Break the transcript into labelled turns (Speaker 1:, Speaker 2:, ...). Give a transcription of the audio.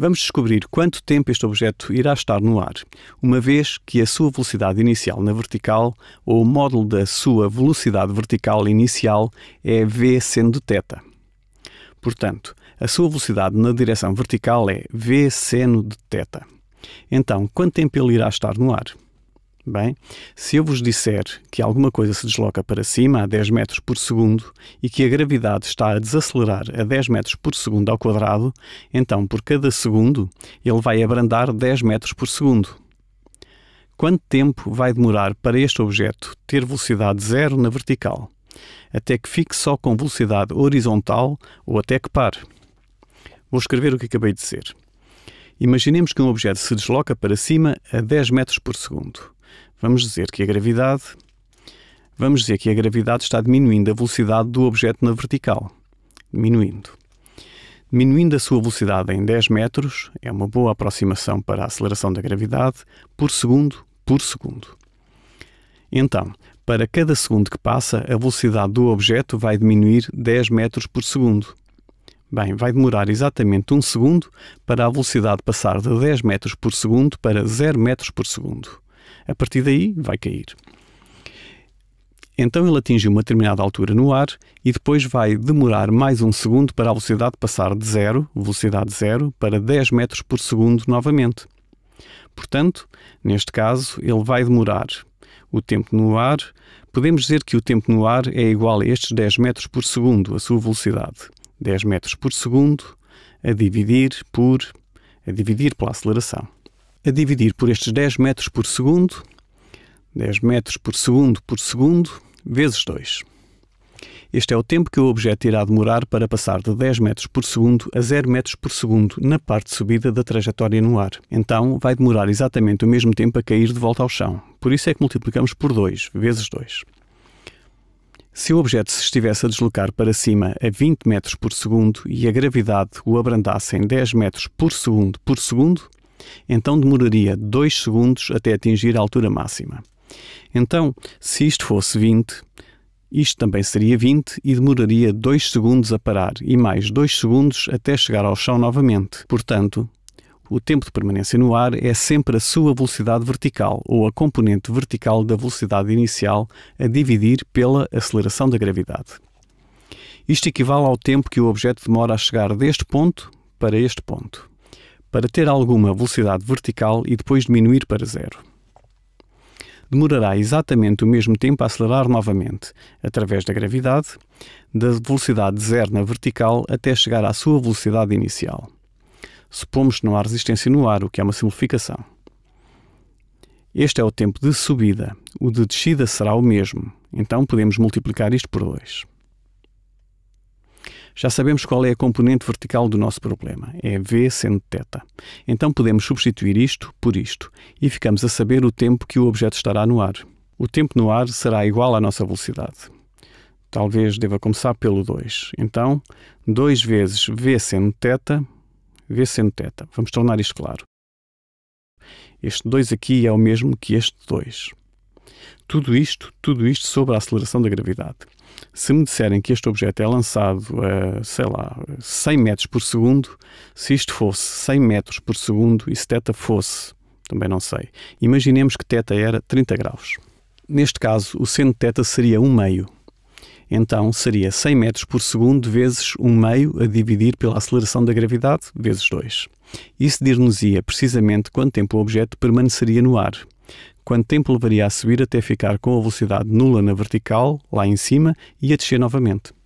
Speaker 1: Vamos descobrir quanto tempo este objeto irá estar no ar, uma vez que a sua velocidade inicial na vertical, ou o módulo da sua velocidade vertical inicial, é v de θ. Portanto, a sua velocidade na direção vertical é v seno de θ. Então, quanto tempo ele irá estar no ar? Bem, se eu vos disser que alguma coisa se desloca para cima a 10 metros por segundo e que a gravidade está a desacelerar a 10 metros por segundo ao quadrado, então por cada segundo ele vai abrandar 10 metros por segundo. Quanto tempo vai demorar para este objeto ter velocidade zero na vertical, até que fique só com velocidade horizontal ou até que pare? Vou escrever o que acabei de dizer. Imaginemos que um objeto se desloca para cima a 10 metros por segundo Vamos dizer que a gravidade. Vamos dizer que a gravidade está diminuindo a velocidade do objeto na vertical. Diminuindo. Diminuindo a sua velocidade em 10 metros, é uma boa aproximação para a aceleração da gravidade, por segundo por segundo. Então, para cada segundo que passa, a velocidade do objeto vai diminuir 10 metros por segundo. Bem, vai demorar exatamente um segundo para a velocidade passar de 10 metros por segundo para 0 metros por segundo. A partir daí, vai cair. Então ele atinge uma determinada altura no ar e depois vai demorar mais um segundo para a velocidade passar de zero, velocidade zero, para 10 metros por segundo novamente. Portanto, neste caso, ele vai demorar o tempo no ar. Podemos dizer que o tempo no ar é igual a estes 10 metros por segundo, a sua velocidade. 10 metros por segundo a dividir por a dividir pela aceleração a dividir por estes 10 metros por segundo, 10 metros por segundo por segundo, vezes 2. Este é o tempo que o objeto irá demorar para passar de 10 metros por segundo a 0 metros por segundo na parte subida da trajetória no ar. Então, vai demorar exatamente o mesmo tempo a cair de volta ao chão. Por isso é que multiplicamos por 2, vezes 2. Se o objeto se estivesse a deslocar para cima a 20 metros por segundo e a gravidade o abrandasse em 10 metros por segundo por segundo, então demoraria 2 segundos até atingir a altura máxima. Então, se isto fosse 20, isto também seria 20 e demoraria 2 segundos a parar e mais 2 segundos até chegar ao chão novamente. Portanto, o tempo de permanência no ar é sempre a sua velocidade vertical ou a componente vertical da velocidade inicial a dividir pela aceleração da gravidade. Isto equivale ao tempo que o objeto demora a chegar deste ponto para este ponto para ter alguma velocidade vertical e depois diminuir para zero. Demorará exatamente o mesmo tempo a acelerar novamente, através da gravidade, da velocidade zero na vertical até chegar à sua velocidade inicial. Supomos que não há resistência no ar, o que é uma simplificação. Este é o tempo de subida, o de descida será o mesmo, então podemos multiplicar isto por 2. Já sabemos qual é a componente vertical do nosso problema, é V sendo teta. Então podemos substituir isto por isto e ficamos a saber o tempo que o objeto estará no ar. O tempo no ar será igual à nossa velocidade. Talvez deva começar pelo 2. Então, 2 vezes V sendo teta, V sendo teta. Vamos tornar isto claro. Este 2 aqui é o mesmo que este 2. Tudo isto, tudo isto sobre a aceleração da gravidade. Se me disserem que este objeto é lançado a, sei lá, 100 metros por segundo, se isto fosse 100 metros por segundo e se teta fosse, também não sei, imaginemos que teta era 30 graus. Neste caso, o seno de teta seria um meio, então seria 100 metros por segundo vezes 1 meio a dividir pela aceleração da gravidade, vezes 2. Isso dir-nos-ia precisamente quanto tempo o objeto permaneceria no ar. Quanto tempo levaria a subir até ficar com a velocidade nula na vertical, lá em cima, e a descer novamente.